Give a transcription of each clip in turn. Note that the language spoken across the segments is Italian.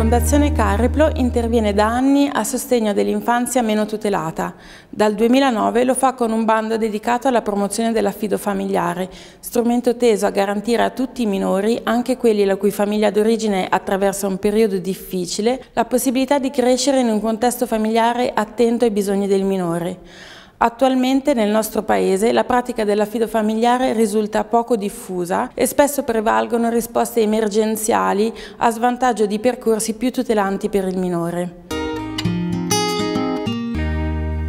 Fondazione Carriplo interviene da anni a sostegno dell'infanzia meno tutelata. Dal 2009 lo fa con un bando dedicato alla promozione dell'affido familiare, strumento teso a garantire a tutti i minori, anche quelli la cui famiglia d'origine attraversa un periodo difficile, la possibilità di crescere in un contesto familiare attento ai bisogni del minore. Attualmente nel nostro paese la pratica dell'affido familiare risulta poco diffusa e spesso prevalgono risposte emergenziali a svantaggio di percorsi più tutelanti per il minore.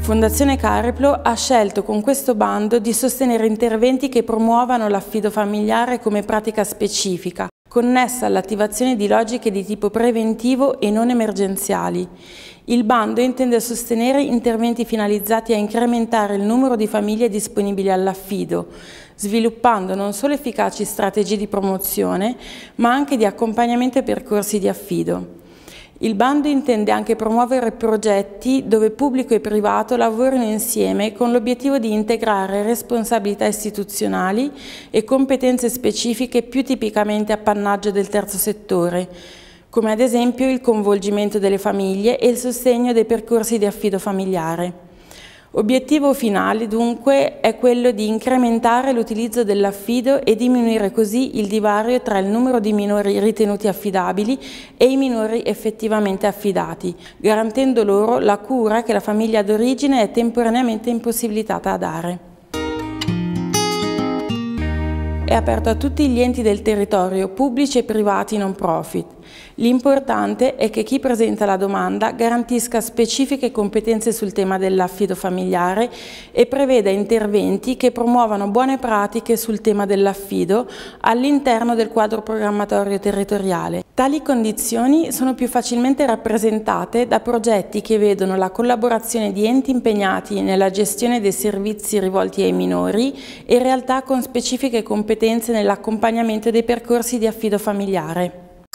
Fondazione Cariplo ha scelto con questo bando di sostenere interventi che promuovano l'affido familiare come pratica specifica, connessa all'attivazione di logiche di tipo preventivo e non emergenziali. Il bando intende sostenere interventi finalizzati a incrementare il numero di famiglie disponibili all'affido, sviluppando non solo efficaci strategie di promozione, ma anche di accompagnamento e percorsi di affido. Il bando intende anche promuovere progetti dove pubblico e privato lavorino insieme con l'obiettivo di integrare responsabilità istituzionali e competenze specifiche più tipicamente appannaggio del terzo settore, come ad esempio il coinvolgimento delle famiglie e il sostegno dei percorsi di affido familiare. Obiettivo finale dunque è quello di incrementare l'utilizzo dell'affido e diminuire così il divario tra il numero di minori ritenuti affidabili e i minori effettivamente affidati, garantendo loro la cura che la famiglia d'origine è temporaneamente impossibilitata a dare è aperto a tutti gli enti del territorio, pubblici e privati non profit. L'importante è che chi presenta la domanda garantisca specifiche competenze sul tema dell'affido familiare e preveda interventi che promuovano buone pratiche sul tema dell'affido all'interno del quadro programmatorio territoriale. Tali condizioni sono più facilmente rappresentate da progetti che vedono la collaborazione di enti impegnati nella gestione dei servizi rivolti ai minori e realtà con specifiche competenze nell'accompagnamento dei percorsi di affido familiare.